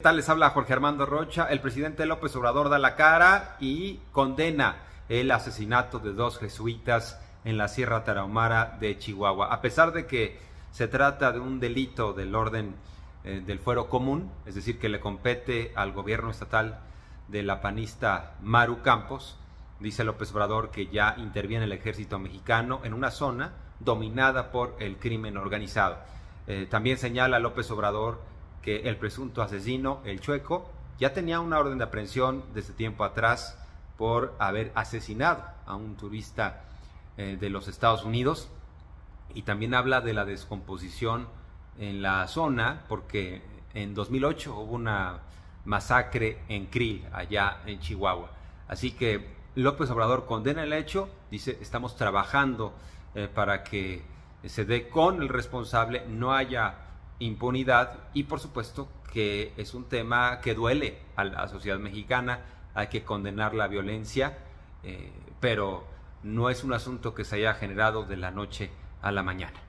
¿Qué tal? Les habla Jorge Armando Rocha. El presidente López Obrador da la cara y condena el asesinato de dos jesuitas en la Sierra Tarahumara de Chihuahua. A pesar de que se trata de un delito del orden eh, del fuero común, es decir, que le compete al gobierno estatal de la panista Maru Campos, dice López Obrador que ya interviene el ejército mexicano en una zona dominada por el crimen organizado. Eh, también señala López Obrador que el presunto asesino, el chueco, ya tenía una orden de aprehensión desde tiempo atrás por haber asesinado a un turista eh, de los Estados Unidos. Y también habla de la descomposición en la zona, porque en 2008 hubo una masacre en Krill, allá en Chihuahua. Así que López Obrador condena el hecho, dice, estamos trabajando eh, para que se dé con el responsable, no haya impunidad y por supuesto que es un tema que duele a la sociedad mexicana, hay que condenar la violencia, eh, pero no es un asunto que se haya generado de la noche a la mañana.